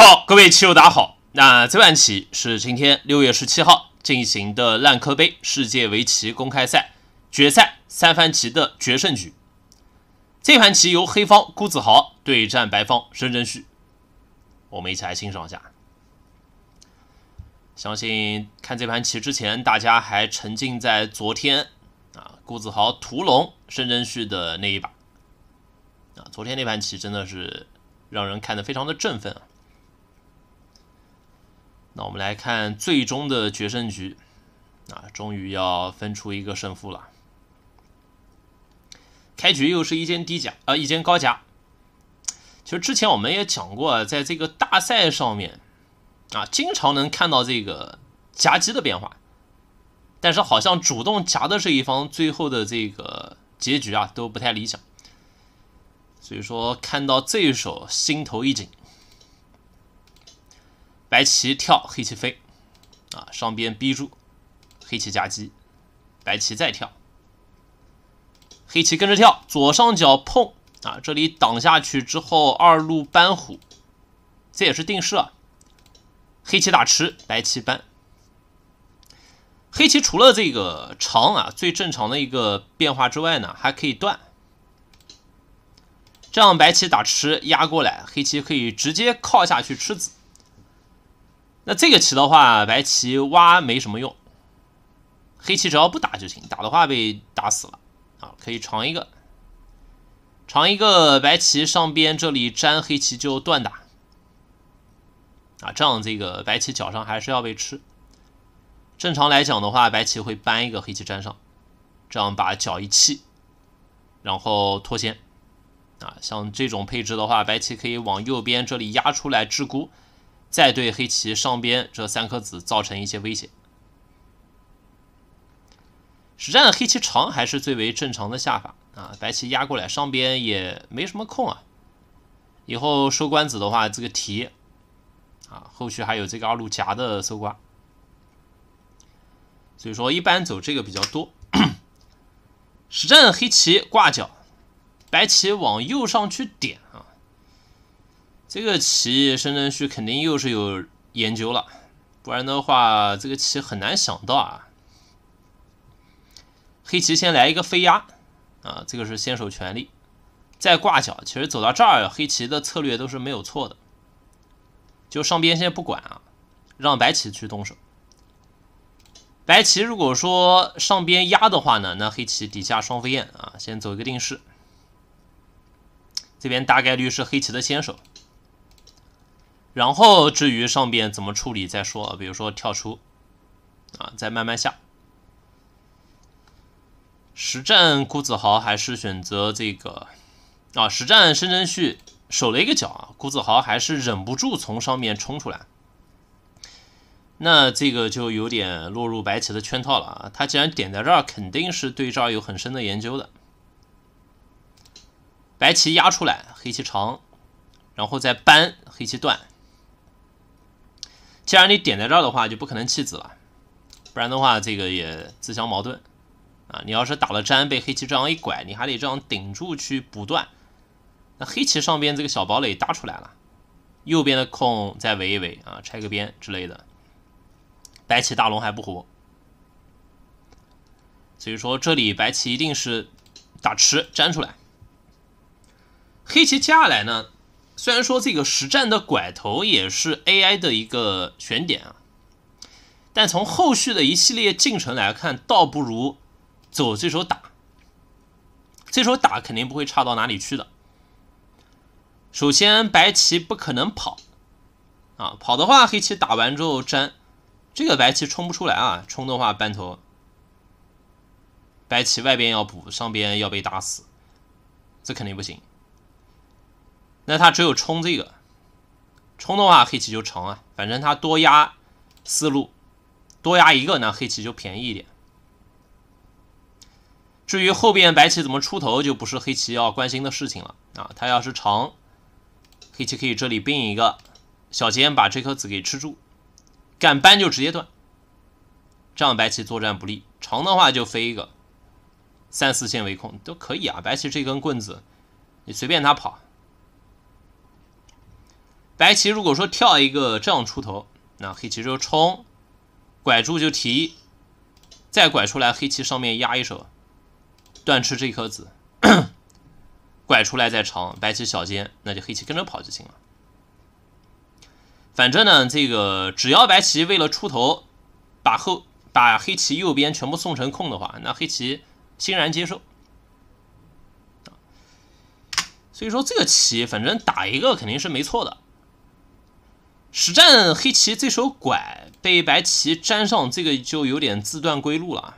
好，各位棋友，大家好。那这盘棋是今天六月十七号进行的烂柯杯世界围棋公开赛决赛三番棋的决胜局。这盘棋由黑方辜子豪对战白方申真谞，我们一起来欣赏一下。相信看这盘棋之前，大家还沉浸在昨天啊，顾子豪屠龙申真旭的那一把啊。昨天那盘棋真的是让人看得非常的振奋啊。那我们来看最终的决胜局，啊，终于要分出一个胜负了。开局又是一间低甲，啊，一间高甲。其实之前我们也讲过，在这个大赛上面，啊，经常能看到这个夹击的变化，但是好像主动夹的这一方最后的这个结局啊都不太理想，所以说看到这一手心头一紧。白棋跳，黑棋飞，啊，上边逼住，黑棋夹击，白棋再跳，黑棋跟着跳，左上角碰，啊，这里挡下去之后，二路扳虎，这也是定式啊。黑棋打吃，白棋扳，黑棋除了这个长啊最正常的一个变化之外呢，还可以断，这样白棋打吃压过来，黑棋可以直接靠下去吃子。那这个棋的话，白棋挖没什么用，黑棋只要不打就行，打的话被打死了啊，可以尝一个，尝一个白棋上边这里粘黑棋就断打啊，这样这个白棋脚上还是要被吃。正常来讲的话，白棋会搬一个黑棋粘上，这样把脚一气，然后脱先啊。像这种配置的话，白棋可以往右边这里压出来支孤。再对黑棋上边这三颗子造成一些威胁。实战的黑棋长还是最为正常的下法啊，白棋压过来上边也没什么空啊。以后收官子的话，这个提啊，后续还有这个二路夹的搜刮，所以说一般走这个比较多。实战黑棋挂角，白棋往右上去点。这个棋申真谞肯定又是有研究了，不然的话这个棋很难想到啊。黑棋先来一个飞压啊，这个是先手权利，再挂角。其实走到这儿黑棋的策略都是没有错的，就上边先不管啊，让白棋去动手。白棋如果说上边压的话呢，那黑棋底下双飞燕啊，先走一个定式。这边大概率是黑棋的先手。然后至于上边怎么处理再说，比如说跳出，啊，再慢慢下。实战顾子豪还是选择这个，啊，实战申真旭守了一个角啊，顾子豪还是忍不住从上面冲出来。那这个就有点落入白棋的圈套了啊，他既然点在这儿，肯定是对这儿有很深的研究的。白棋压出来，黑棋长，然后再扳，黑棋断。既然你点在这儿的话，就不可能弃子了，不然的话，这个也自相矛盾啊！你要是打了粘，被黑棋这样一拐，你还得这样顶住去补断。那黑棋上边这个小堡垒搭出来了，右边的空再围一围啊，拆个边之类的，白棋大龙还不活。所以说，这里白棋一定是打吃粘出来。黑棋接下来呢？虽然说这个实战的拐头也是 AI 的一个选点啊，但从后续的一系列进程来看，倒不如走这手打，这手打肯定不会差到哪里去的。首先白棋不可能跑啊，跑的话黑棋打完之后粘，这个白棋冲不出来啊，冲的话扳头，白棋外边要补，上边要被打死，这肯定不行。那他只有冲这个冲的话，黑棋就长啊，反正他多压四路，多压一个，那黑棋就便宜一点。至于后边白棋怎么出头，就不是黑棋要关心的事情了啊。他要是长，黑棋可以这里并一个小尖，把这颗子给吃住，敢搬就直接断，这样白棋作战不利。长的话就飞一个三四线围空都可以啊。白棋这根棍子，你随便他跑。白棋如果说跳一个这样出头，那黑棋就冲，拐住就提，再拐出来，黑棋上面压一手，断吃这颗子，拐出来再长，白棋小尖，那就黑棋跟着跑就行了。反正呢，这个只要白棋为了出头，把后把黑棋右边全部送成空的话，那黑棋欣然接受。所以说这个棋，反正打一个肯定是没错的。实战黑棋这手拐被白棋粘上，这个就有点自断归路了。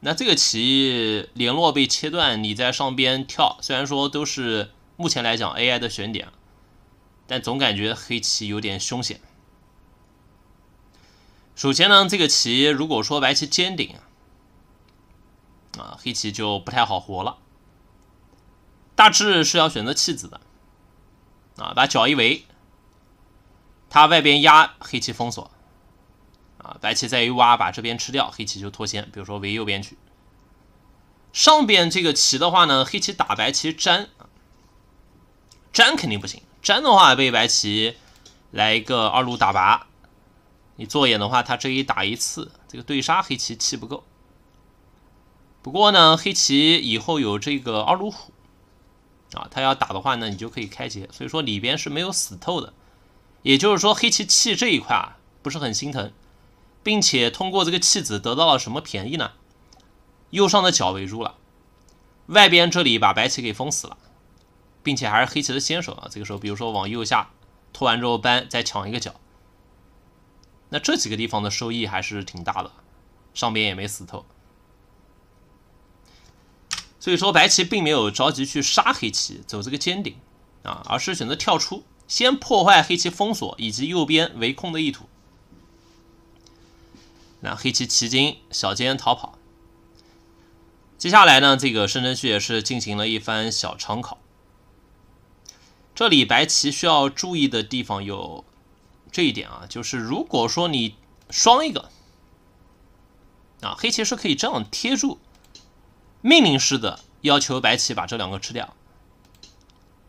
那这个棋联络被切断，你在上边跳，虽然说都是目前来讲 AI 的选点，但总感觉黑棋有点凶险。首先呢，这个棋如果说白棋尖顶，啊，黑棋就不太好活了。大致是要选择弃子的，啊，把角一围。他外边压黑棋封锁，啊，白棋再一挖把这边吃掉，黑棋就脱先。比如说围右边去，上边这个棋的话呢，黑棋打白棋粘，粘肯定不行，粘的话被白棋来一个二路打拔。你做眼的话，他这一打一次，这个对杀黑棋气不够。不过呢，黑棋以后有这个二路虎，啊，他要打的话呢，你就可以开劫，所以说里边是没有死透的。也就是说，黑棋弃这一块啊不是很心疼，并且通过这个弃子得到了什么便宜呢？右上的角围住了，外边这里把白棋给封死了，并且还是黑棋的先手啊。这个时候，比如说往右下拖完之后搬，再抢一个角，那这几个地方的收益还是挺大的，上边也没死透，所以说白棋并没有着急去杀黑棋走这个尖顶啊，而是选择跳出。先破坏黑棋封锁以及右边围控的意图，那黑棋骑金小尖逃跑。接下来呢，这个深征区也是进行了一番小长考。这里白棋需要注意的地方有这一点啊，就是如果说你双一个，啊，黑棋是可以这样贴住，命令式的要求白棋把这两个吃掉。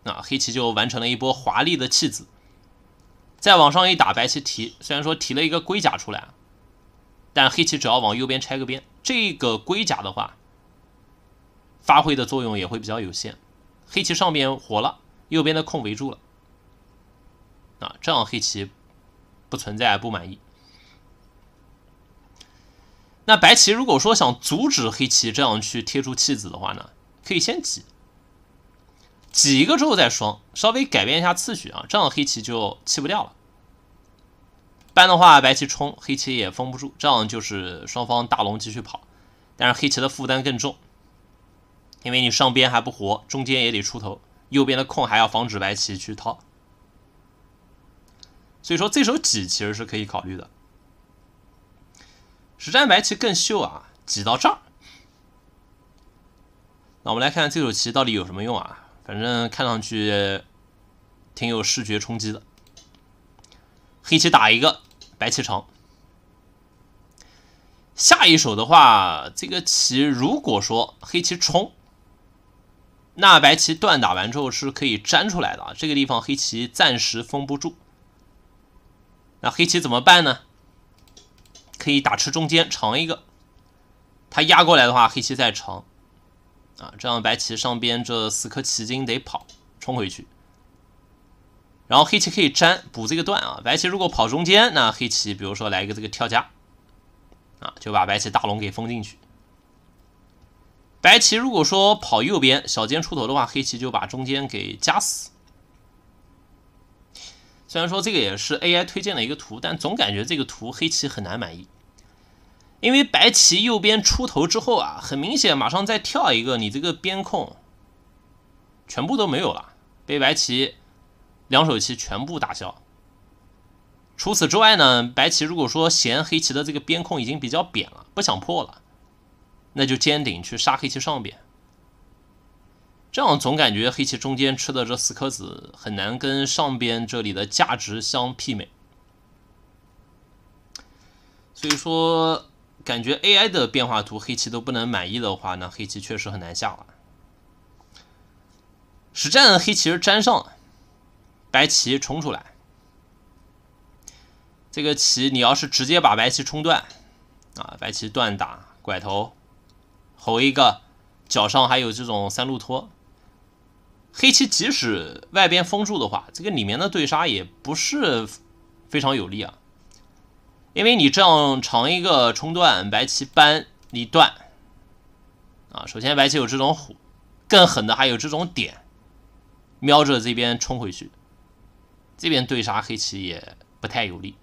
啊，黑棋就完成了一波华丽的弃子，再往上一打，白棋提，虽然说提了一个龟甲出来，但黑棋只要往右边拆个边，这个龟甲的话，发挥的作用也会比较有限。黑棋上边活了，右边的空围住了，啊，这样黑棋不存在不满意。那白棋如果说想阻止黑棋这样去贴出弃子的话呢，可以先挤。挤一个之后再双，稍微改变一下次序啊，这样黑棋就弃不掉了。搬的话，白棋冲，黑棋也封不住，这样就是双方大龙继续跑，但是黑棋的负担更重，因为你上边还不活，中间也得出头，右边的空还要防止白棋去掏，所以说这手挤其实是可以考虑的。实战白棋更秀啊，挤到这儿。那我们来看这手棋到底有什么用啊？反正看上去挺有视觉冲击的。黑棋打一个，白棋长。下一手的话，这个棋如果说黑棋冲，那白棋断打完之后是可以粘出来的啊。这个地方黑棋暂时封不住，那黑棋怎么办呢？可以打吃中间长一个，他压过来的话，黑棋再长。啊，这样白棋上边这四颗棋筋得跑冲回去，然后黑棋可以粘补这个段啊。白棋如果跑中间，那黑棋比如说来一个这个跳夹，啊就把白棋大龙给封进去。白棋如果说跑右边小尖出头的话，黑棋就把中间给夹死。虽然说这个也是 AI 推荐的一个图，但总感觉这个图黑棋很难满意。因为白棋右边出头之后啊，很明显马上再跳一个，你这个边控全部都没有了，被白棋两手棋全部打消。除此之外呢，白棋如果说嫌黑棋的这个边控已经比较扁了，不想破了，那就尖顶去杀黑棋上边。这样总感觉黑棋中间吃的这四颗子很难跟上边这里的价值相媲美，所以说。感觉 AI 的变化图黑棋都不能满意的话，那黑棋确实很难下了。实战黑棋是粘上，白棋冲出来，这个棋你要是直接把白棋冲断，啊，白棋断打拐头，吼一个，脚上还有这种三路托，黑棋即使外边封住的话，这个里面的对杀也不是非常有利啊。因为你这样长一个冲段，白棋扳一段啊。首先，白棋有这种虎，更狠的还有这种点，瞄着这边冲回去，这边对杀黑棋也不太有利。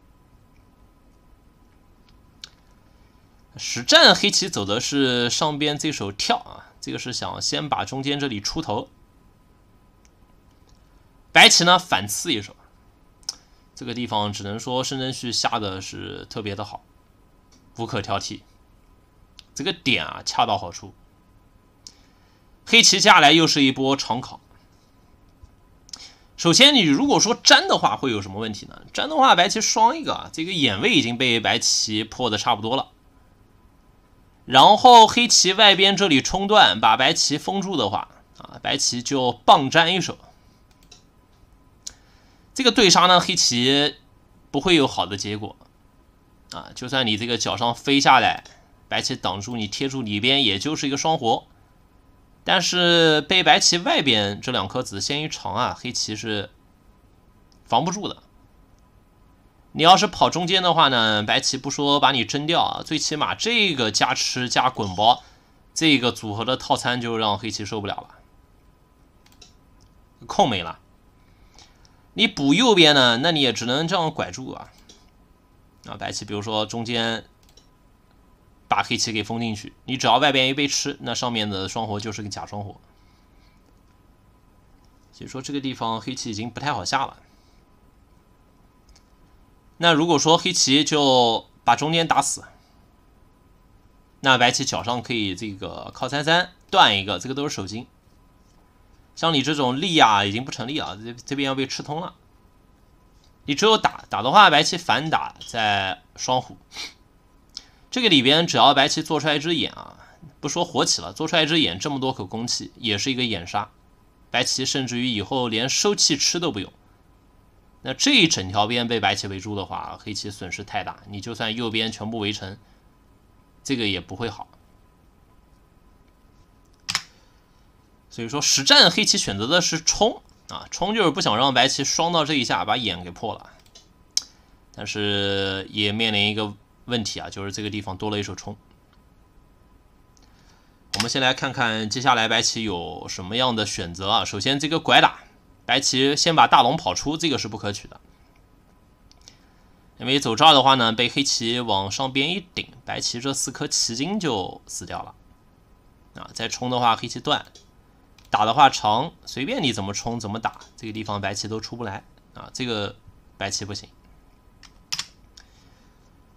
实战黑棋走的是上边这手跳啊，这个是想先把中间这里出头。白棋呢反刺一手。这个地方只能说申真谞下的是特别的好，无可挑剔。这个点啊，恰到好处。黑棋接下来又是一波长考。首先，你如果说粘的话，会有什么问题呢？粘的话，白棋双一个，这个眼位已经被白棋破的差不多了。然后黑棋外边这里冲断，把白棋封住的话，啊，白棋就棒粘一手。这个对杀呢，黑棋不会有好的结果啊！就算你这个脚上飞下来，白棋挡住你贴住里边，也就是一个双活。但是被白棋外边这两颗子先于长啊，黑棋是防不住的。你要是跑中间的话呢，白棋不说把你争掉啊，最起码这个加持加滚包这个组合的套餐就让黑棋受不了了，空没了。你补右边呢，那你也只能这样拐住啊！啊，白棋比如说中间把黑棋给封进去，你只要外边一被吃，那上面的双活就是个假双活。所以说这个地方黑棋已经不太好下了。那如果说黑棋就把中间打死，那白棋脚上可以这个靠三三断一个，这个都是手筋。像你这种力啊，已经不成立了，这这边要被吃通了。你只有打打的话，白棋反打在双虎这个里边，只要白棋做出来一只眼啊，不说活棋了，做出来一只眼，这么多口攻气也是一个眼杀，白棋甚至于以后连收气吃都不用。那这一整条边被白棋围住的话，黑棋损失太大，你就算右边全部围成，这个也不会好。所以说，实战黑棋选择的是冲啊，冲就是不想让白棋双到这一下，把眼给破了。但是也面临一个问题啊，就是这个地方多了一手冲。我们先来看看接下来白棋有什么样的选择啊。首先，这个拐打，白棋先把大龙跑出，这个是不可取的，因为走这儿的话呢，被黑棋往上边一顶，白棋这四颗棋筋就死掉了啊。再冲的话，黑棋断。打的话长，随便你怎么冲怎么打，这个地方白棋都出不来啊！这个白棋不行。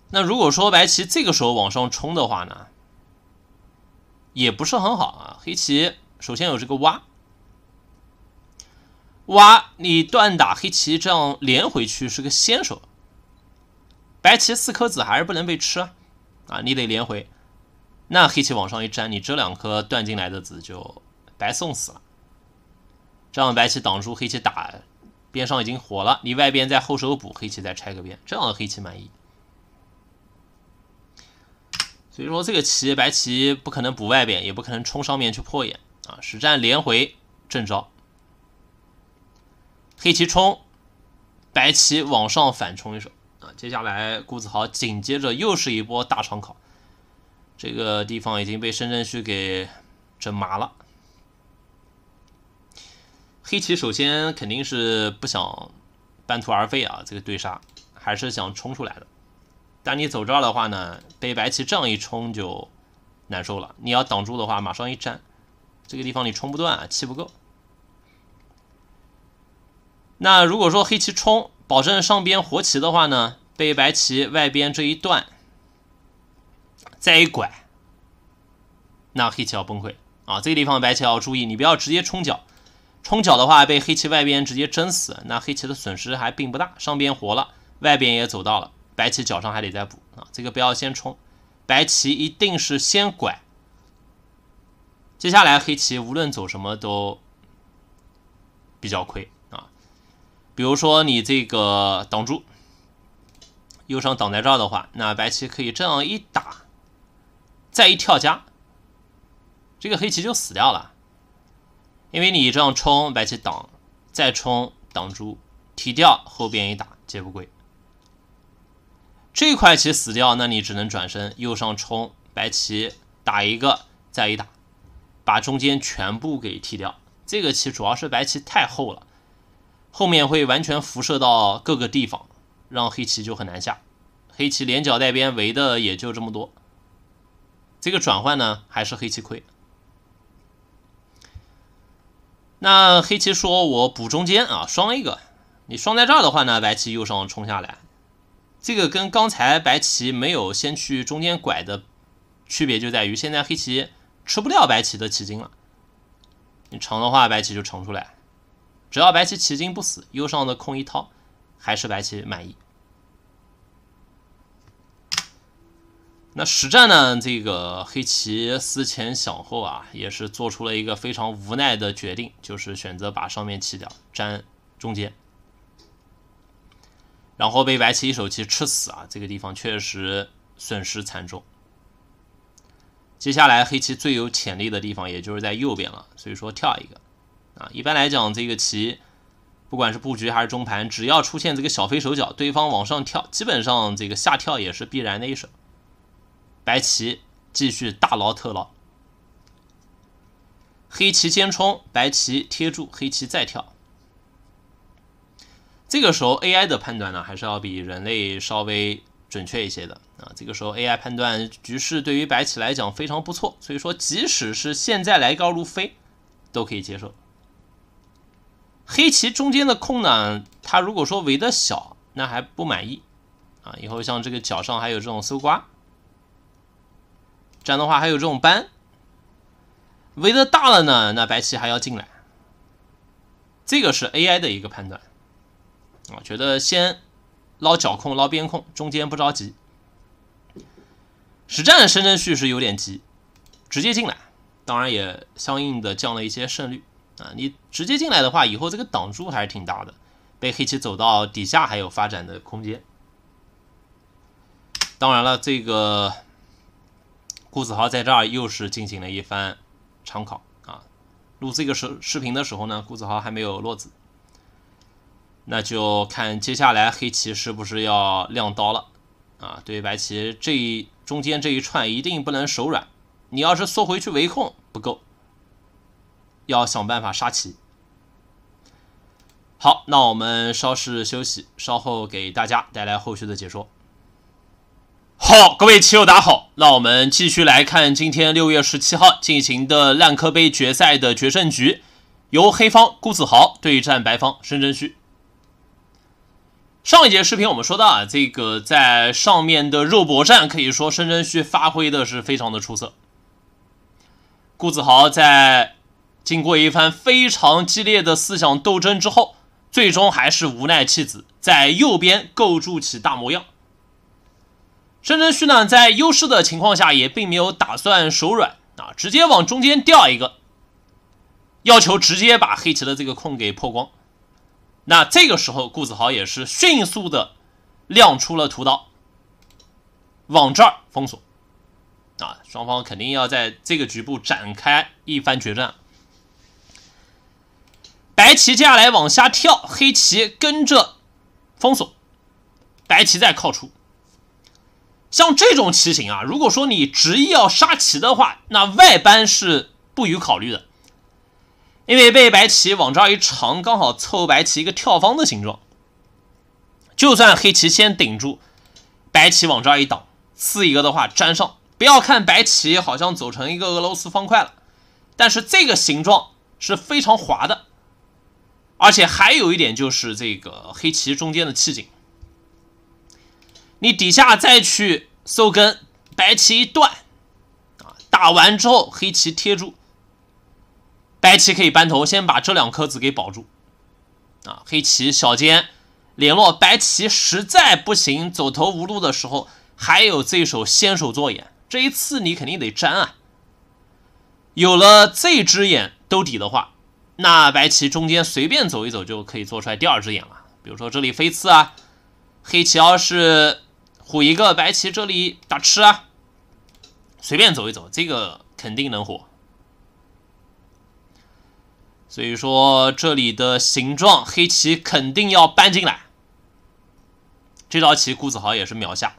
那如果说白棋这个时候往上冲的话呢，也不是很好啊。黑棋首先有这个挖，挖你断打黑棋，这样连回去是个先手。白棋四颗子还是不能被吃啊！啊，你得连回。那黑棋往上一粘，你这两颗断进来的子就。白送死了，这样白棋挡住黑棋打，边上已经火了，你外边再后手补黑棋，再拆个边，这样黑棋满意。所以说这个棋白棋不可能补外边，也不可能冲上面去破眼啊。实战连回正招，黑棋冲，白棋往上反冲一手啊。接下来顾子豪紧接着又是一波大长考，这个地方已经被深圳区给整麻了。黑棋首先肯定是不想半途而废啊，这个对杀还是想冲出来的。但你走这儿的话呢，被白棋这样一冲就难受了。你要挡住的话，马上一站，这个地方你冲不断，气不够。那如果说黑棋冲，保证上边活棋的话呢，被白棋外边这一段再一拐，那黑棋要崩溃啊！这个地方白棋要注意，你不要直接冲角。冲角的话，被黑棋外边直接蒸死，那黑棋的损失还并不大，上边活了，外边也走到了，白棋脚上还得再补啊！这个不要先冲，白棋一定是先拐。接下来黑棋无论走什么都比较亏啊，比如说你这个挡住右上挡在这儿的话，那白棋可以这样一打，再一跳夹，这个黑棋就死掉了。因为你这样冲，白棋挡，再冲挡住，提掉后边一打，接不归。这块棋死掉，那你只能转身右上冲，白棋打一个，再一打，把中间全部给踢掉。这个棋主要是白棋太厚了，后面会完全辐射到各个地方，让黑棋就很难下。黑棋连角带边围的也就这么多。这个转换呢，还是黑棋亏。那黑棋说：“我补中间啊，双一个。你双在这儿的话呢，白棋右上冲下来。这个跟刚才白棋没有先去中间拐的区别就在于，现在黑棋吃不掉白棋的棋筋了。你成的话，白棋就成出来。只要白棋棋筋不死，右上的空一掏，还是白棋满意。”那实战呢？这个黑棋思前想后啊，也是做出了一个非常无奈的决定，就是选择把上面弃掉，粘中间，然后被白棋一手棋吃死啊！这个地方确实损失惨重。接下来黑棋最有潜力的地方，也就是在右边了，所以说跳一个啊。一般来讲，这个棋不管是布局还是中盘，只要出现这个小飞手脚，对方往上跳，基本上这个下跳也是必然的一手。白棋继续大捞特捞，黑棋尖冲，白棋贴住，黑棋再跳。这个时候 AI 的判断呢，还是要比人类稍微准确一些的啊。这个时候 AI 判断局势对于白棋来讲非常不错，所以说即使是现在来高路飞都可以接受。黑棋中间的空呢，它如果说围的小，那还不满意啊。以后像这个角上还有这种搜刮。这样的话还有这种搬围的大了呢，那白棋还要进来，这个是 AI 的一个判断我觉得先捞角控、捞边控，中间不着急。实战的深圳序是有点急，直接进来，当然也相应的降了一些胜率啊。你直接进来的话，以后这个挡住还是挺大的，被黑棋走到底下还有发展的空间。当然了，这个。顾子豪在这儿又是进行了一番长考啊。录这个视视频的时候呢，顾子豪还没有落子，那就看接下来黑棋是不是要亮刀了啊。对于白棋，这中间这一串一定不能手软，你要是缩回去围控不够，要想办法杀棋。好，那我们稍事休息，稍后给大家带来后续的解说。好，各位棋友，大家好。那我们继续来看今天六月十七号进行的烂柯杯决赛的决胜局，由黑方顾子豪对战白方申真谞。上一节视频我们说到啊，这个在上面的肉搏战可以说申真谞发挥的是非常的出色。顾子豪在经过一番非常激烈的思想斗争之后，最终还是无奈弃子，在右边构筑起大模样。申真旭呢，在优势的情况下也并没有打算手软啊，直接往中间掉一个，要求直接把黑棋的这个空给破光。那这个时候，顾子豪也是迅速的亮出了屠刀，往这儿封锁。啊，双方肯定要在这个局部展开一番决战。白棋接下来往下跳，黑棋跟着封锁，白棋再靠出。像这种棋形啊，如果说你执意要杀棋的话，那外班是不予考虑的，因为被白棋往这儿一长，刚好凑白棋一个跳方的形状。就算黑棋先顶住，白棋往这儿一挡，四一个的话粘上。不要看白棋好像走成一个俄罗斯方块了，但是这个形状是非常滑的，而且还有一点就是这个黑棋中间的气井。你底下再去搜根，白棋一断，啊，打完之后黑棋贴住，白棋可以扳头，先把这两颗子给保住，啊，黑棋小尖联络，白棋实在不行走投无路的时候，还有这手先手做眼，这一次你肯定得粘啊，有了这只眼兜底的话，那白棋中间随便走一走就可以做出来第二只眼了，比如说这里飞刺啊，黑棋要是。虎一个白棋这里打吃啊，随便走一走，这个肯定能活。所以说这里的形状黑棋肯定要搬进来。这道棋顾子豪也是秒下。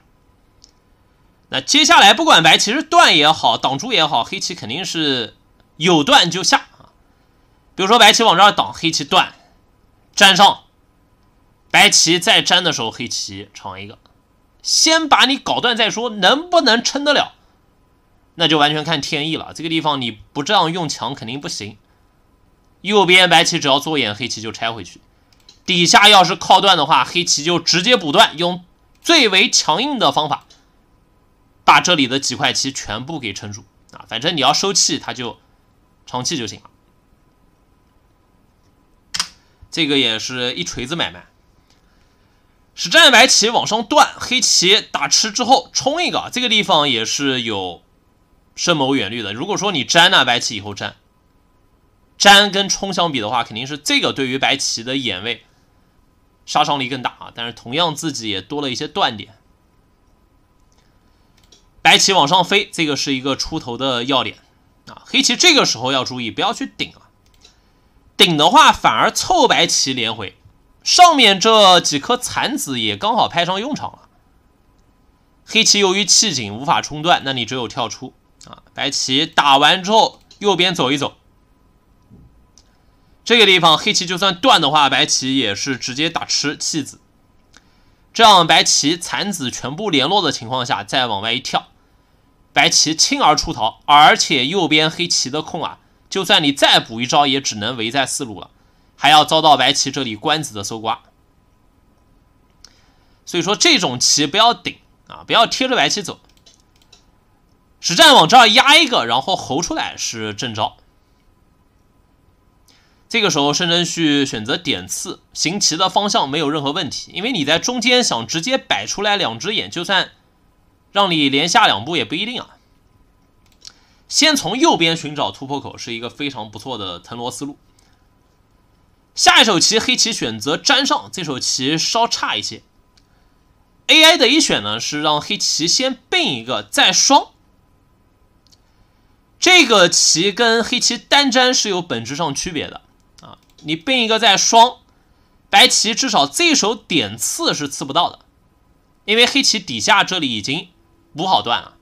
那接下来不管白棋是断也好，挡住也好，黑棋肯定是有断就下啊。比如说白棋往这儿挡，黑棋断，粘上。白棋再粘的时候，黑棋长一个。先把你搞断再说，能不能撑得了，那就完全看天意了。这个地方你不这样用墙肯定不行。右边白棋只要做眼，黑棋就拆回去。底下要是靠断的话，黑棋就直接补断，用最为强硬的方法把这里的几块棋全部给撑住啊！反正你要收气，他就长气就行了。这个也是一锤子买卖。实战白棋往上断，黑棋打吃之后冲一个，这个地方也是有深谋远虑的。如果说你粘那白棋以后粘，粘跟冲相比的话，肯定是这个对于白棋的眼位杀伤力更大啊。但是同样自己也多了一些断点。白棋往上飞，这个是一个出头的要点啊。黑棋这个时候要注意，不要去顶啊，顶的话反而凑白棋连回。上面这几颗残子也刚好派上用场了。黑棋由于气紧无法冲断，那你只有跳出啊。白棋打完之后，右边走一走，这个地方黑棋就算断的话，白棋也是直接打吃弃子，这样白棋残子全部联络的情况下，再往外一跳，白棋轻而出逃，而且右边黑棋的空啊，就算你再补一招，也只能围在四路了。还要遭到白棋这里官子的搜刮，所以说这种棋不要顶啊，不要贴着白棋走。实战往这儿压一个，然后侯出来是正招。这个时候申真旭选择点刺行棋的方向没有任何问题，因为你在中间想直接摆出来两只眼，就算让你连下两步也不一定啊。先从右边寻找突破口是一个非常不错的腾挪思路。下一手棋，黑棋选择粘上，这手棋稍差一些。AI 的一选呢是让黑棋先并一个再双，这个棋跟黑棋单粘是有本质上区别的啊。你并一个再双，白棋至少这手点刺是刺不到的，因为黑棋底下这里已经补好段了，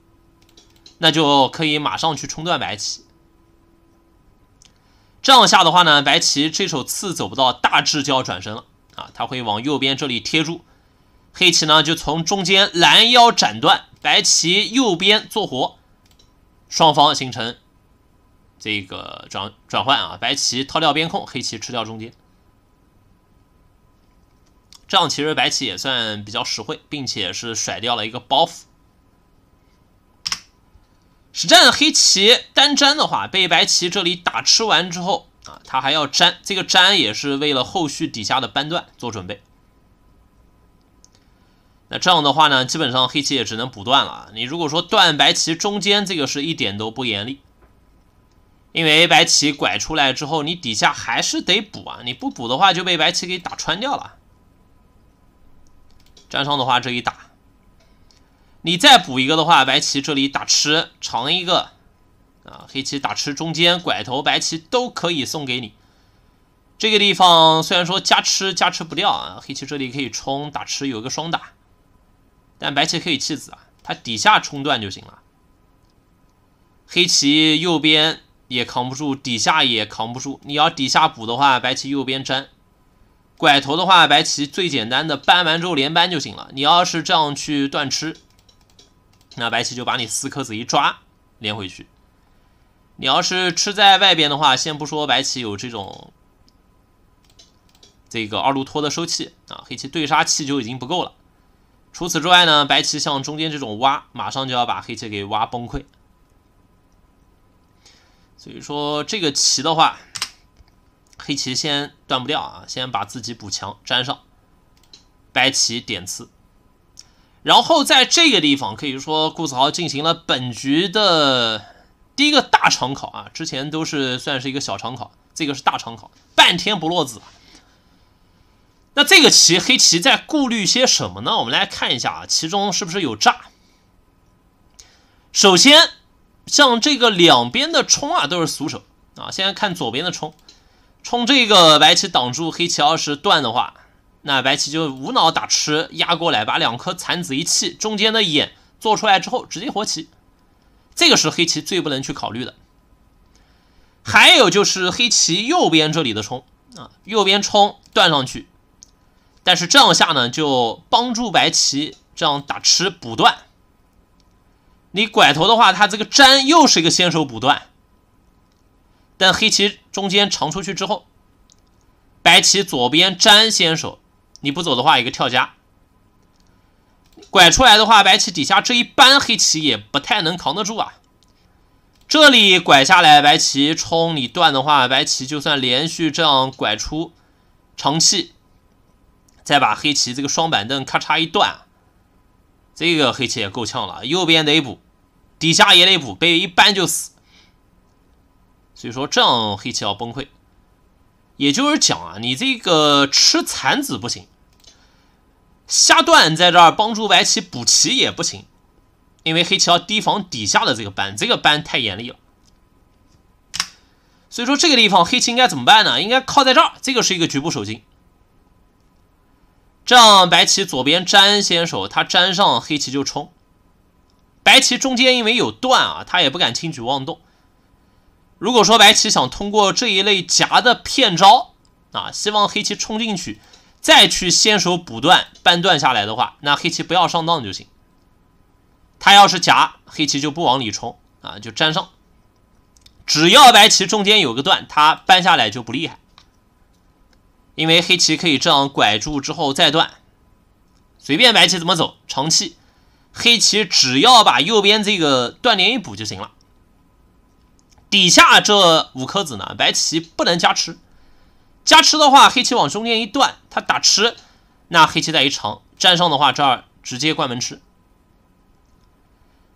那就可以马上去冲断白棋。这样下的话呢，白棋这手刺走不到，大致就要转身了啊！他会往右边这里贴住，黑棋呢就从中间拦腰斩断，白棋右边做活，双方形成这个转转换啊！白棋套掉边控，黑棋吃掉中间，这样其实白棋也算比较实惠，并且是甩掉了一个包袱。实战黑棋单粘的话，被白棋这里打吃完之后啊，他还要粘，这个粘也是为了后续底下的扳断做准备。那这样的话呢，基本上黑棋也只能补断了。你如果说断白棋中间这个是一点都不严厉，因为白棋拐出来之后，你底下还是得补啊，你不补的话就被白棋给打穿掉了。粘上的话，这一打。你再补一个的话，白棋这里打吃长一个，啊，黑棋打吃中间拐头，白棋都可以送给你。这个地方虽然说加吃加吃不掉啊，黑棋这里可以冲打吃有一个双打，但白棋可以弃子啊，它底下冲断就行了。黑棋右边也扛不住，底下也扛不住。你要底下补的话，白棋右边粘。拐头的话，白棋最简单的搬完之后连搬就行了。你要是这样去断吃。那白棋就把你四颗子一抓连回去，你要是吃在外边的话，先不说白棋有这种这个二路拖的收气啊，黑棋对杀气就已经不够了。除此之外呢，白棋像中间这种挖，马上就要把黑棋给挖崩溃。所以说这个棋的话，黑棋先断不掉啊，先把自己补强粘上，白棋点刺。然后在这个地方，可以说顾子豪进行了本局的第一个大长考啊，之前都是算是一个小长考，这个是大长考，半天不落子。那这个棋黑棋在顾虑些什么呢？我们来看一下啊，其中是不是有诈？首先，像这个两边的冲啊都是俗手啊，现在看左边的冲，冲这个白棋挡住黑棋二是断的话。那白棋就无脑打吃压过来，把两颗残子一弃，中间的眼做出来之后，直接活棋。这个是黑棋最不能去考虑的。还有就是黑棋右边这里的冲啊，右边冲断上去，但是这样下呢，就帮助白棋这样打吃补断。你拐头的话，他这个粘又是一个先手补断。但黑棋中间长出去之后，白棋左边粘先手。你不走的话，一个跳加。拐出来的话，白棋底下这一般黑棋也不太能扛得住啊。这里拐下来，白棋冲你断的话，白棋就算连续这样拐出长气，再把黑棋这个双板凳咔嚓一断，这个黑棋也够呛了。右边得补，底下也得补，被一扳就死。所以说这样黑棋要崩溃。也就是讲啊，你这个吃残子不行。下段在这儿帮助白棋补棋也不行，因为黑棋要提防底下的这个扳，这个扳太严厉了。所以说这个地方黑棋应该怎么办呢？应该靠在这儿，这个是一个局部守进，这样白棋左边粘先手，他粘上黑棋就冲。白棋中间因为有断啊，他也不敢轻举妄动。如果说白棋想通过这一类夹的骗招啊，希望黑棋冲进去。再去先手补断，扳断下来的话，那黑棋不要上当就行。他要是夹，黑棋就不往里冲啊，就粘上。只要白棋中间有个断，他搬下来就不厉害，因为黑棋可以这样拐住之后再断，随便白棋怎么走，长气，黑棋只要把右边这个断点一补就行了。底下这五颗子呢，白棋不能加吃。加吃的话，黑棋往中间一断，他打吃，那黑棋再一长站上的话，这儿直接关门吃。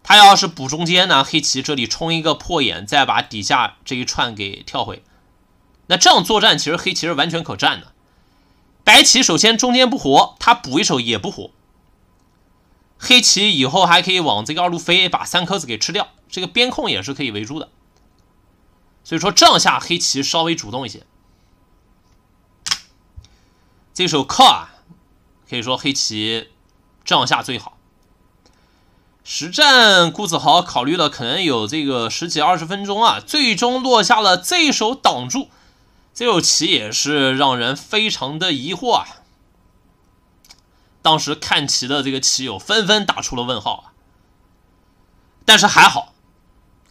他要是补中间呢，黑棋这里冲一个破眼，再把底下这一串给跳回。那这样作战，其实黑棋是完全可战的。白棋首先中间不活，他补一手也不活。黑棋以后还可以往这个二路飞，把三颗子给吃掉，这个边控也是可以围住的。所以说这样下，黑棋稍微主动一些。这手靠啊，可以说黑棋这样下最好。实战顾子豪考虑了可能有这个十几二十分钟啊，最终落下了这一手挡住。这手棋也是让人非常的疑惑啊。当时看棋的这个棋友纷纷打出了问号啊。但是还好，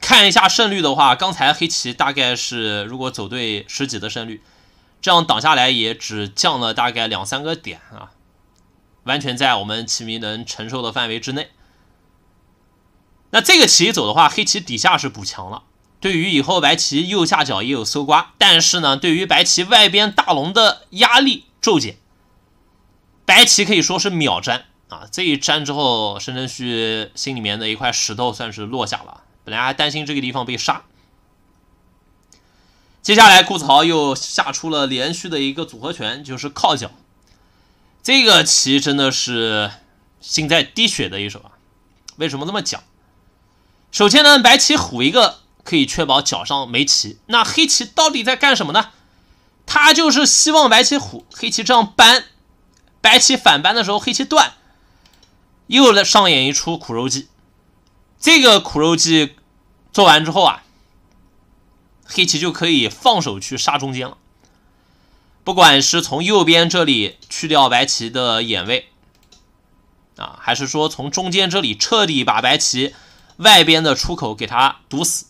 看一下胜率的话，刚才黑棋大概是如果走对十几的胜率。这样挡下来也只降了大概两三个点啊，完全在我们棋迷能承受的范围之内。那这个棋走的话，黑棋底下是补强了，对于以后白棋右下角也有搜刮，但是呢，对于白棋外边大龙的压力骤减，白棋可以说是秒粘啊！这一粘之后，申真旭心里面的一块石头算是落下了，本来还担心这个地方被杀。接下来，顾子豪又下出了连续的一个组合拳，就是靠脚。这个棋真的是心在滴血的一手啊！为什么这么讲？首先呢，白棋虎一个可以确保脚上没棋。那黑棋到底在干什么呢？他就是希望白棋虎，黑棋这样搬，白棋反搬的时候，黑棋断，又来上演一出苦肉计。这个苦肉计做完之后啊。黑棋就可以放手去杀中间了，不管是从右边这里去掉白棋的眼位啊，还是说从中间这里彻底把白棋外边的出口给它堵死，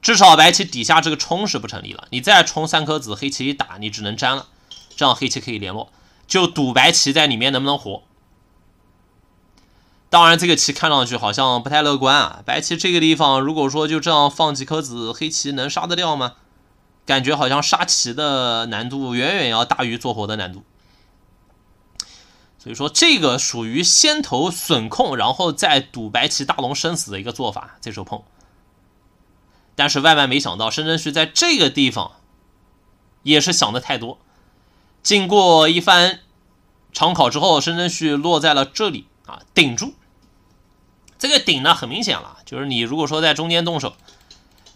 至少白棋底下这个冲是不成立了。你再冲三颗子，黑棋一打，你只能粘了，这样黑棋可以联络，就赌白棋在里面能不能活。当然，这个棋看上去好像不太乐观啊！白棋这个地方，如果说就这样放几颗子，黑棋能杀得掉吗？感觉好像杀棋的难度远远要大于做活的难度。所以说，这个属于先头损控，然后再赌白棋大龙生死的一个做法，这手碰。但是万万没想到，申真旭在这个地方也是想的太多。经过一番长考之后，申真旭落在了这里啊，顶住。这个顶呢很明显了，就是你如果说在中间动手，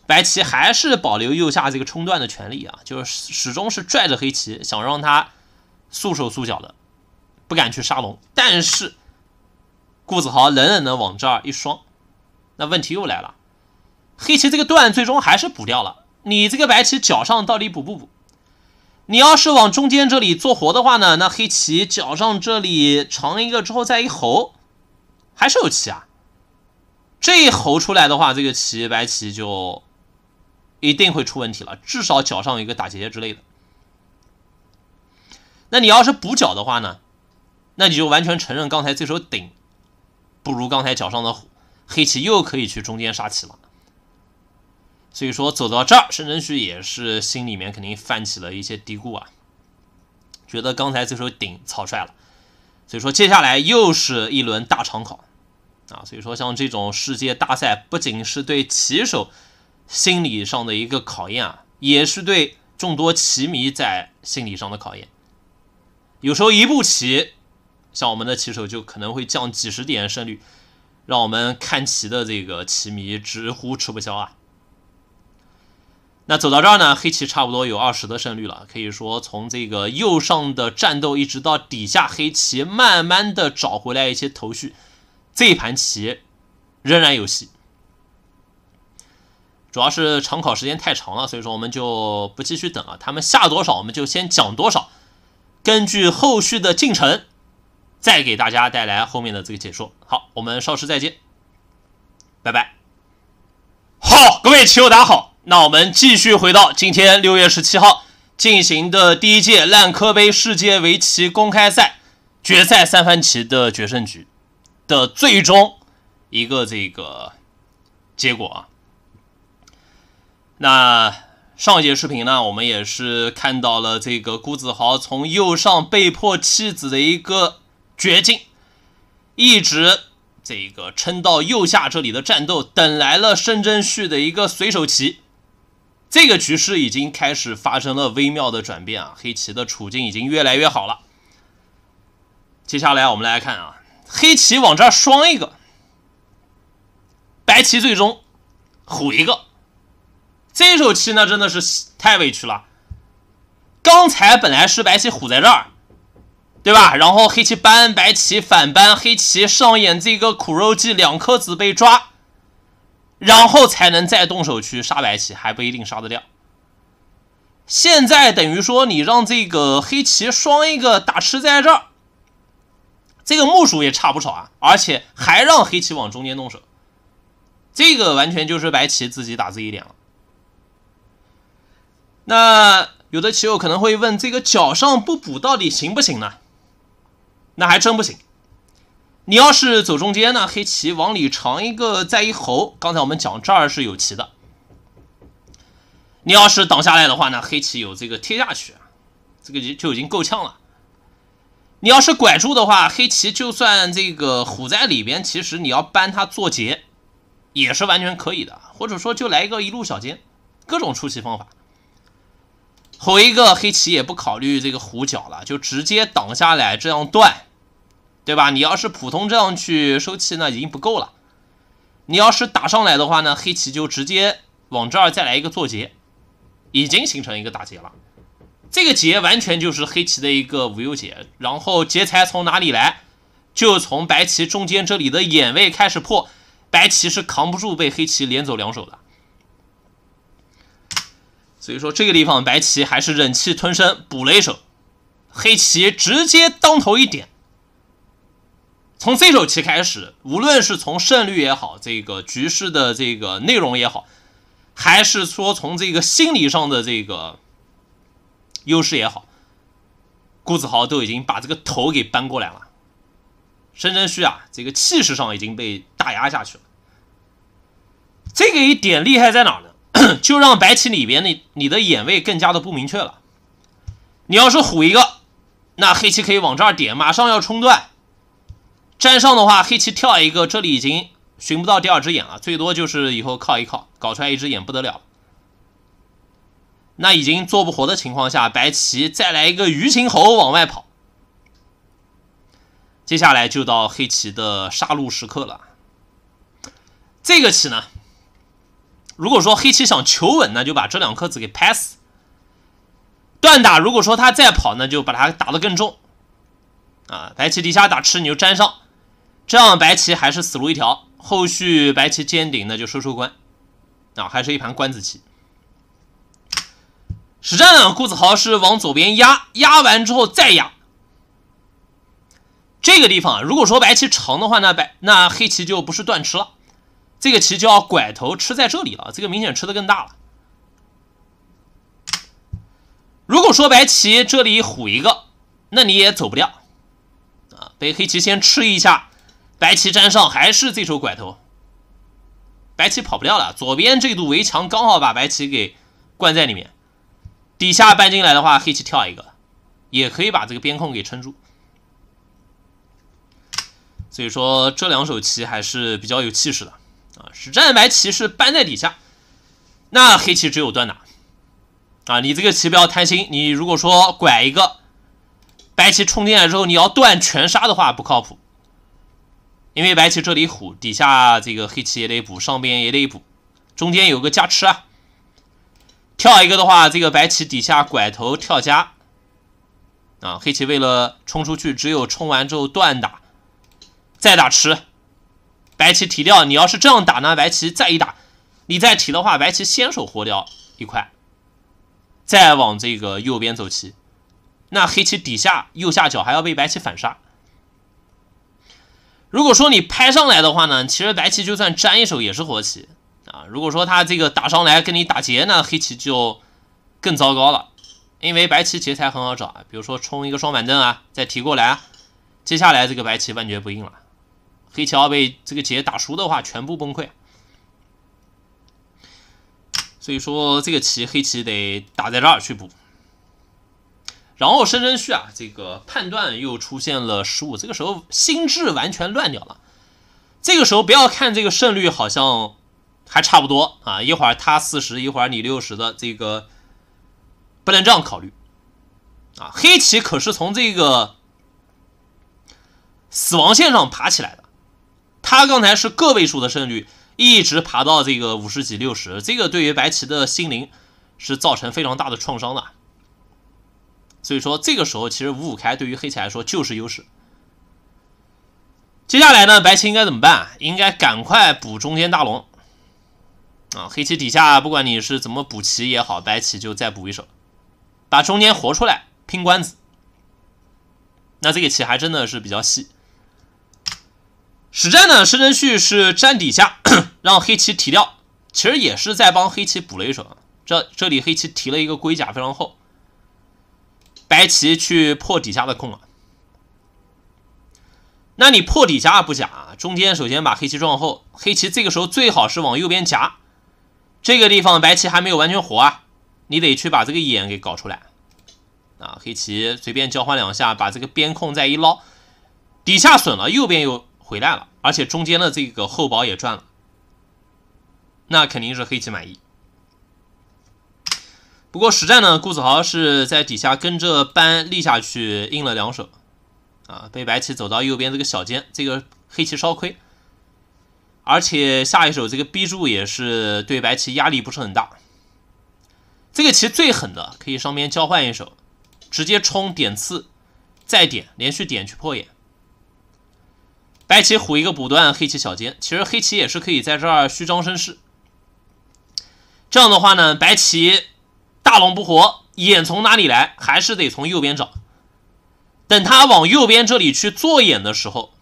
白棋还是保留右下这个冲断的权利啊，就是始终是拽着黑棋，想让他束手束脚的，不敢去杀龙。但是顾子豪冷冷的往这儿一双，那问题又来了，黑棋这个断最终还是补掉了，你这个白棋脚上到底补不补？你要是往中间这里做活的话呢，那黑棋脚上这里长一个之后再一喉，还是有棋啊。这一猴出来的话，这个棋白棋就一定会出问题了，至少脚上有一个打结之类的。那你要是补脚的话呢？那你就完全承认刚才这手顶不如刚才脚上的虎。黑棋又可以去中间杀棋了。所以说走到这儿，申真旭也是心里面肯定泛起了一些嘀咕啊，觉得刚才这手顶草率了。所以说接下来又是一轮大长考。啊，所以说像这种世界大赛，不仅是对棋手心理上的一个考验啊，也是对众多棋迷在心理上的考验。有时候一步棋，像我们的棋手就可能会降几十点胜率，让我们看棋的这个棋迷直呼吃不消啊。那走到这儿呢，黑棋差不多有二十的胜率了，可以说从这个右上的战斗一直到底下，黑棋慢慢的找回来一些头绪。这一盘棋仍然有戏，主要是长考时间太长了，所以说我们就不继续等了。他们下多少，我们就先讲多少，根据后续的进程再给大家带来后面的这个解说。好，我们稍事再见，拜拜。好，各位棋友，大家好，那我们继续回到今天六月十七号进行的第一届烂柯杯世界围棋公开赛决赛三番棋的决胜局。的最终一个这个结果啊，那上一节视频呢，我们也是看到了这个辜梓豪从右上被迫弃子的一个绝境，一直这个撑到右下这里的战斗，等来了申真旭的一个随手棋，这个局势已经开始发生了微妙的转变啊，黑棋的处境已经越来越好了。接下来我们来看啊。黑棋往这儿双一个，白棋最终虎一个，这手棋呢真的是太委屈了。刚才本来是白棋虎在这儿，对吧？然后黑棋扳，白棋反扳，黑棋上演这个苦肉计，两颗子被抓，然后才能再动手去杀白棋，还不一定杀得掉。现在等于说你让这个黑棋双一个打吃在这儿。这个木薯也差不少啊，而且还让黑棋往中间动手，这个完全就是白棋自己打自己脸了。那有的棋友可能会问，这个角上不补到底行不行呢？那还真不行。你要是走中间呢，黑棋往里长一个再一侯，刚才我们讲这儿是有棋的。你要是挡下来的话呢，黑棋有这个贴下去，这个就就已经够呛了。你要是拐住的话，黑棋就算这个虎在里边，其实你要扳它做劫，也是完全可以的。或者说就来一个一路小尖，各种出棋方法。吼一个黑棋也不考虑这个虎角了，就直接挡下来这样断，对吧？你要是普通这样去收气呢，已经不够了。你要是打上来的话呢，黑棋就直接往这儿再来一个做劫，已经形成一个打劫了。这个劫完全就是黑棋的一个无忧劫，然后劫财从哪里来，就从白棋中间这里的眼位开始破，白棋是扛不住被黑棋连走两手的。所以说这个地方白棋还是忍气吞声补了一手，黑棋直接当头一点，从这手棋开始，无论是从胜率也好，这个局势的这个内容也好，还是说从这个心理上的这个。优势也好，顾子豪都已经把这个头给扳过来了。深圳旭啊，这个气势上已经被打压下去了。这个一点厉害在哪呢？就让白棋里边的你的眼位更加的不明确了。你要是虎一个，那黑棋可以往这儿点，马上要冲断。粘上的话，黑棋跳一个，这里已经寻不到第二只眼了，最多就是以后靠一靠，搞出来一只眼不得了。那已经做不活的情况下，白棋再来一个鱼形猴往外跑，接下来就到黑棋的杀戮时刻了。这个棋呢，如果说黑棋想求稳，那就把这两颗子给拍死，断打；如果说他再跑，那就把他打得更重。啊，白棋底下打吃你就粘上，这样白棋还是死路一条。后续白棋尖顶那就收收官，啊，还是一盘官子棋。实战啊，顾子豪是往左边压，压完之后再压这个地方。如果说白棋长的话，那白那黑棋就不是断吃了，这个棋就要拐头吃在这里了。这个明显吃的更大了。如果说白棋这里虎一个，那你也走不掉啊，被黑棋先吃一下，白棋粘上还是这手拐头，白棋跑不掉了。左边这堵围墙刚好把白棋给关在里面。底下搬进来的话，黑棋跳一个，也可以把这个边控给撑住。所以说这两手棋还是比较有气势的啊！实战白棋是搬在底下，那黑棋只有断打啊？你这个棋不要贪心，你如果说拐一个，白棋冲进来之后，你要断全杀的话不靠谱，因为白棋这里虎底下这个黑棋也得补，上边也得补，中间有个加吃啊。跳一个的话，这个白棋底下拐头跳家。啊，黑棋为了冲出去，只有冲完之后断打，再打吃。白棋提掉，你要是这样打呢，白棋再一打，你再提的话，白棋先手活掉一块，再往这个右边走棋。那黑棋底下右下角还要被白棋反杀。如果说你拍上来的话呢，其实白棋就算粘一手也是活棋。啊，如果说他这个打上来跟你打劫呢，黑棋就更糟糕了，因为白棋劫材很好找啊，比如说冲一个双板凳啊，再提过来啊，接下来这个白棋万绝不应了，黑棋要被这个劫打输的话，全部崩溃。所以说这个棋黑棋得打在这儿去补，然后申真谞啊，这个判断又出现了失误，这个时候心智完全乱掉了，这个时候不要看这个胜率好像。还差不多啊，一会儿他四十，一会儿你六十的这个，不能这样考虑啊。黑棋可是从这个死亡线上爬起来的，他刚才是个位数的胜率，一直爬到这个五十几、六十，这个对于白棋的心灵是造成非常大的创伤的。所以说这个时候其实五五开对于黑棋来说就是优势。接下来呢，白棋应该怎么办？应该赶快补中间大龙。啊，黑棋底下不管你是怎么补棋也好，白棋就再补一手，把中间活出来拼官子。那这个棋还真的是比较细。实战呢，申真旭是占底下 让黑棋提掉，其实也是在帮黑棋补了一手。这这里黑棋提了一个龟甲非常厚，白棋去破底下的空了。那你破底下不假，中间首先把黑棋撞后，黑棋这个时候最好是往右边夹。这个地方白棋还没有完全活啊，你得去把这个眼给搞出来啊！黑棋随便交换两下，把这个边控再一捞，底下损了，右边又回来了，而且中间的这个厚薄也赚了，那肯定是黑棋满意。不过实战呢，顾子豪是在底下跟着班立下去，应了两手啊，被白棋走到右边这个小尖，这个黑棋稍亏。而且下一手这个 B 柱也是对白棋压力不是很大。这个棋最狠的，可以上边交换一手，直接冲点刺，再点，连续点去破眼。白棋虎一个补断，黑棋小尖。其实黑棋也是可以在这儿虚张声势。这样的话呢，白棋大龙不活，眼从哪里来？还是得从右边找。等他往右边这里去做眼的时候，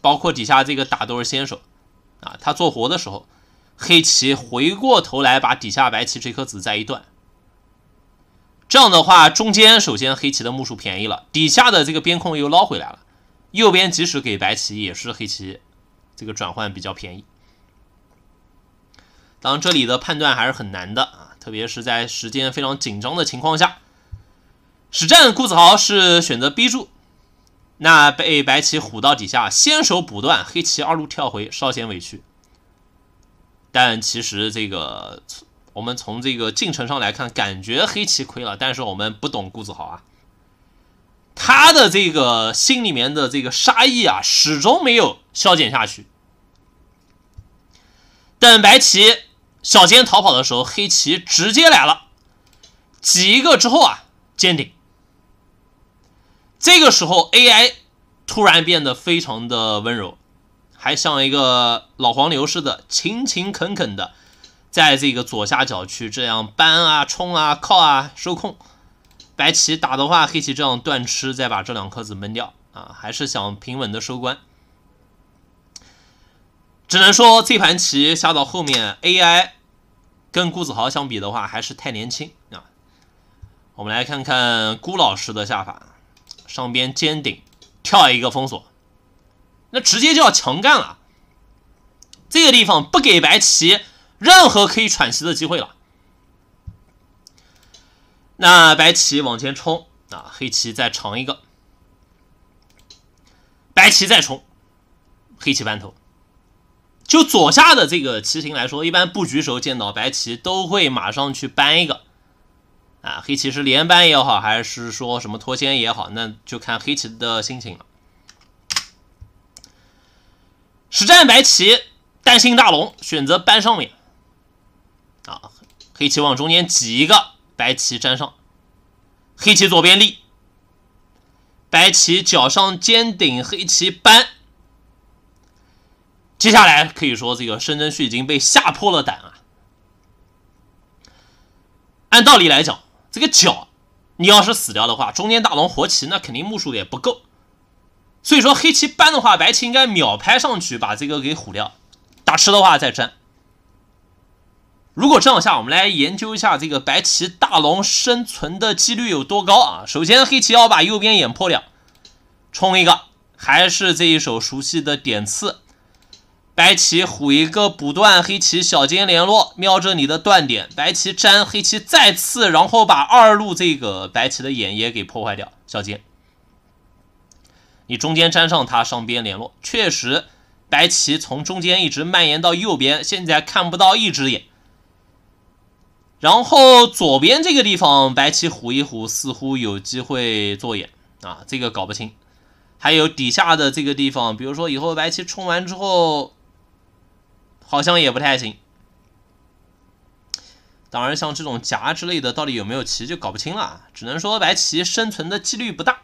包括底下这个打都是先手。啊，他做活的时候，黑棋回过头来把底下白棋这颗子再一断，这样的话，中间首先黑棋的目数便宜了，底下的这个边控又捞回来了，右边即使给白棋，也是黑棋这个转换比较便宜。当然，这里的判断还是很难的啊，特别是在时间非常紧张的情况下，实战顾子豪是选择 B 柱。那被白棋虎到底下，先手补断，黑棋二路跳回，稍显委屈。但其实这个，我们从这个进程上来看，感觉黑棋亏了。但是我们不懂顾子豪啊，他的这个心里面的这个杀意啊，始终没有消减下去。等白棋小尖逃跑的时候，黑棋直接来了，挤一个之后啊，尖顶。这个时候，AI 突然变得非常的温柔，还像一个老黄牛似的勤勤恳恳的，在这个左下角去这样搬啊、冲啊、靠啊、收控。白棋打的话，黑棋这样断吃，再把这两颗子闷掉啊，还是想平稳的收官。只能说这盘棋下到后面，AI 跟顾子豪相比的话，还是太年轻啊。我们来看看顾老师的下法。上边尖顶跳一个封锁，那直接就要强干了。这个地方不给白棋任何可以喘息的机会了。那白棋往前冲啊，黑棋再长一个，白棋再冲，黑棋扳头。就左下的这个棋形来说，一般布局时候见到白棋都会马上去搬一个。啊，黑棋是连扳也好，还是说什么脱先也好，那就看黑棋的心情了。实战白棋担心大龙，选择搬上面。啊，黑棋往中间挤一个，白棋粘上。黑棋左边立，白棋角上尖顶，黑棋搬。接下来可以说这个申真旭已经被吓破了胆啊。按道理来讲。这个角，你要是死掉的话，中间大龙活棋，那肯定目数也不够。所以说黑棋扳的话，白棋应该秒拍上去把这个给虎掉，打吃的话再粘。如果这样下，我们来研究一下这个白棋大龙生存的几率有多高啊？首先黑棋要把右边眼破掉，冲一个，还是这一手熟悉的点刺。白棋虎一个补断，黑棋小尖联络，瞄着你的断点，白棋粘，黑棋再次，然后把二路这个白棋的眼也给破坏掉。小尖，你中间粘上它，上边联络，确实，白棋从中间一直蔓延到右边，现在看不到一只眼。然后左边这个地方，白棋虎一虎，似乎有机会做眼啊，这个搞不清。还有底下的这个地方，比如说以后白棋冲完之后。好像也不太行。当然，像这种夹之类的，到底有没有棋就搞不清了。只能说白棋生存的几率不大，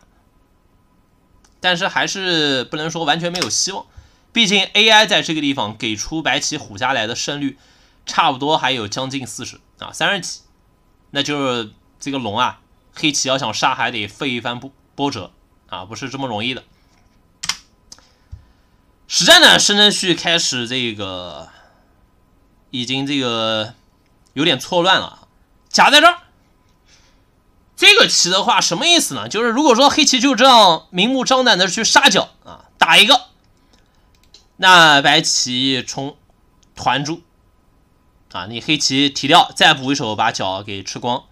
但是还是不能说完全没有希望。毕竟 AI 在这个地方给出白棋虎家来的胜率，差不多还有将近四十啊，三十几。那就是这个龙啊，黑棋要想杀还得费一番波波折啊，不是这么容易的。实战呢，申圳旭开始这个。已经这个有点错乱了，夹在这儿，这个棋的话什么意思呢？就是如果说黑棋就这样明目张胆的去杀角啊，打一个，那白棋冲团住啊，你黑棋提掉，再补一手把角给吃光，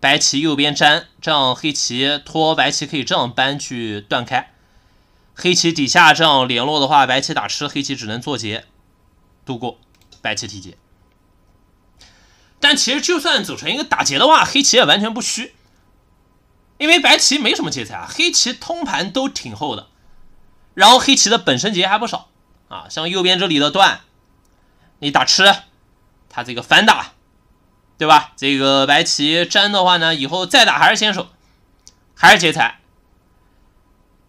白棋右边粘，这样黑棋拖白棋可以这样搬去断开，黑棋底下这样联络的话，白棋打吃，黑棋只能做劫度过。白棋提劫，但其实就算组成一个打劫的话，黑棋也完全不虚，因为白棋没什么劫财啊，黑棋通盘都挺厚的，然后黑棋的本身劫还不少啊，像右边这里的断，你打吃，他这个反打，对吧？这个白棋粘的话呢，以后再打还是先手，还是劫财。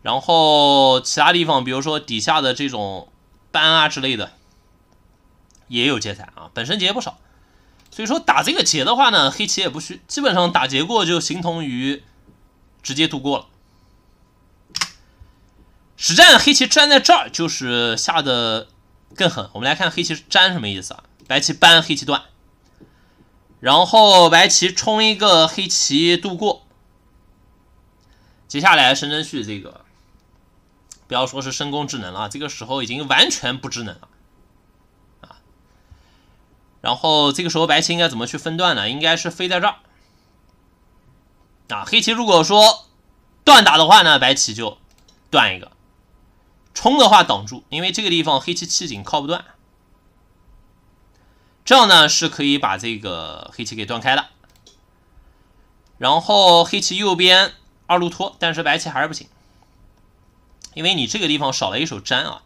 然后其他地方，比如说底下的这种斑啊之类的。也有劫财啊，本身劫不少，所以说打这个劫的话呢，黑棋也不虚，基本上打劫过就形同于直接度过了。实战黑棋粘在这儿就是下的更狠，我们来看黑棋粘什么意思啊？白棋搬，黑棋断，然后白棋冲一个，黑棋度过。接下来申真旭这个，不要说是深工智能了这个时候已经完全不智能了。然后这个时候白棋应该怎么去分段呢？应该是飞在这儿。啊，黑棋如果说断打的话呢，白棋就断一个；冲的话挡住，因为这个地方黑棋气紧靠不断，这样呢是可以把这个黑棋给断开的。然后黑棋右边二路拖，但是白棋还是不行，因为你这个地方少了一手粘啊。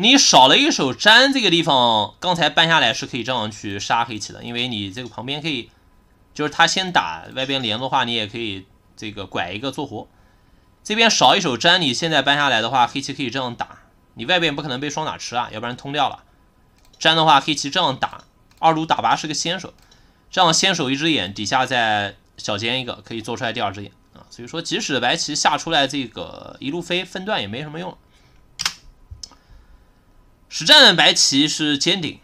你少了一手粘这个地方，刚才搬下来是可以这样去杀黑棋的，因为你这个旁边可以，就是他先打外边连的话，你也可以这个拐一个做活。这边少一手粘，你现在搬下来的话，黑棋可以这样打，你外边不可能被双打吃啊，要不然通掉了。粘的话，黑棋这样打，二路打八是个先手，这样先手一只眼底下再小尖一个，可以做出来第二只眼啊。所以说，即使白棋下出来这个一路飞分段也没什么用。实战白棋是尖顶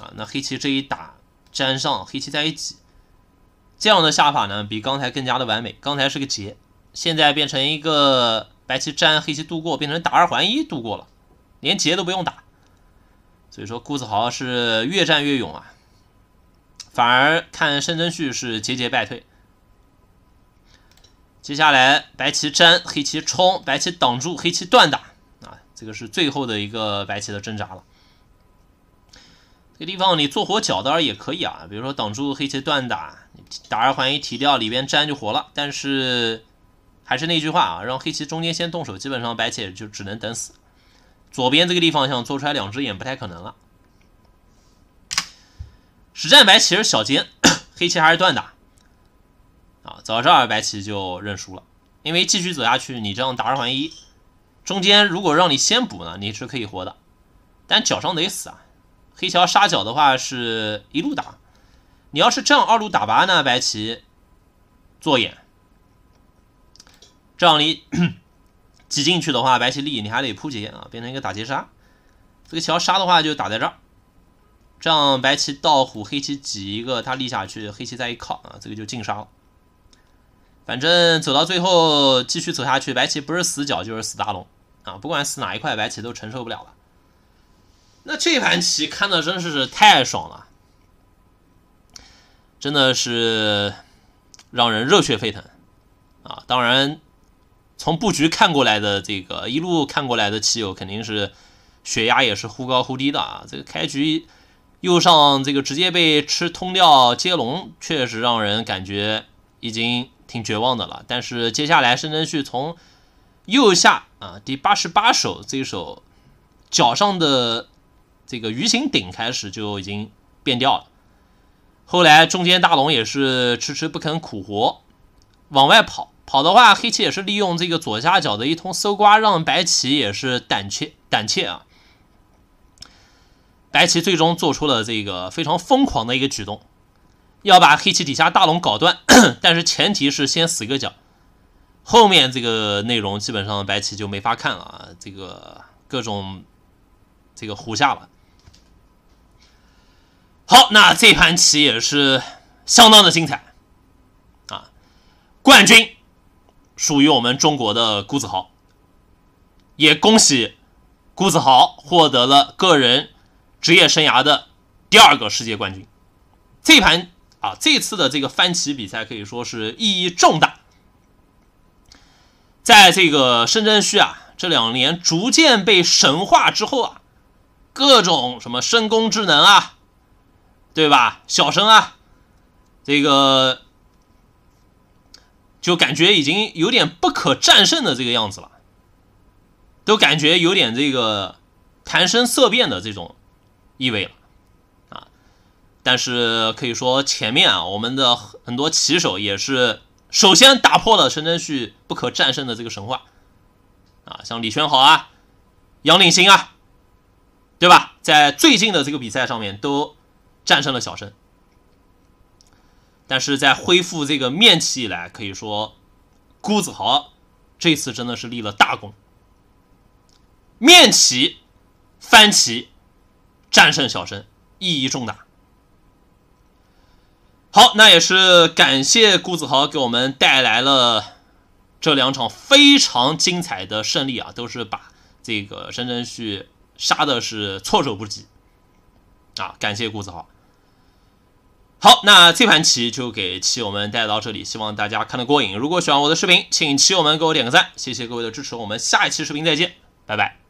啊，那黑棋这一打粘上，黑棋在一起，这样的下法呢比刚才更加的完美。刚才是个劫，现在变成一个白棋粘黑棋度过，变成打二还一度过了，连劫都不用打。所以说顾子豪是越战越勇啊，反而看申真旭是节节败退。接下来白棋粘，黑棋冲，白棋挡住，黑棋断打。这个是最后的一个白棋的挣扎了。这个地方你做活角当然也可以啊，比如说挡住黑棋断打，打二还一提掉里边粘就活了。但是还是那句话啊，让黑棋中间先动手，基本上白棋就只能等死。左边这个地方想做出来两只眼不太可能了。实战白棋是小尖，黑棋还是断打。啊，早知道白棋就认输了，因为继续走下去，你这样打二还一。中间如果让你先补呢，你是可以活的，但脚上得死啊。黑桥杀角的话是一路打，你要是这样二路打白呢，白棋做眼，这样你 挤进去的话，白棋立你还得扑几眼啊，变成一个打劫杀。这个桥杀的话就打在这儿，这样白棋倒虎，黑棋挤一个，他立下去，黑棋再一靠啊，这个就进杀了。反正走到最后继续走下去，白棋不是死角就是死大龙。啊，不管死哪一块白棋都承受不了了。那这盘棋看的真是太爽了，真的是让人热血沸腾啊！当然，从布局看过来的这个一路看过来的棋友肯定是血压也是忽高忽低的啊。这个开局右上这个直接被吃通掉接龙，确实让人感觉已经挺绝望的了。但是接下来申真旭从右下啊，第八十八首这一脚上的这个鱼形顶开始就已经变掉了。后来中间大龙也是迟迟不肯苦活，往外跑。跑的话，黑棋也是利用这个左下角的一通搜刮，让白棋也是胆怯胆怯啊。白棋最终做出了这个非常疯狂的一个举动，要把黑棋底下大龙搞断，但是前提是先死一个角。后面这个内容基本上白棋就没法看了，啊，这个各种这个胡下了。好，那这盘棋也是相当的精彩啊！冠军属于我们中国的顾子豪，也恭喜顾子豪获得了个人职业生涯的第二个世界冠军。这盘啊，这次的这个番棋比赛可以说是意义重大。在这个深圳市啊，这两年逐渐被神化之后啊，各种什么深宫之能啊，对吧？小生啊，这个就感觉已经有点不可战胜的这个样子了，都感觉有点这个谈生色变的这种意味了啊。但是可以说前面啊，我们的很多棋手也是。首先打破了陈真旭不可战胜的这个神话，啊，像李轩豪啊、杨领新啊，对吧？在最近的这个比赛上面都战胜了小申，但是在恢复这个面气以来，可以说郭子豪这次真的是立了大功。面旗翻旗战胜小申意义重大。好，那也是感谢顾子豪给我们带来了这两场非常精彩的胜利啊，都是把这个申真旭杀的是措手不及啊，感谢顾子豪。好，那这盘棋就给棋友们带到这里，希望大家看得过瘾。如果喜欢我的视频，请棋友们给我点个赞，谢谢各位的支持。我们下一期视频再见，拜拜。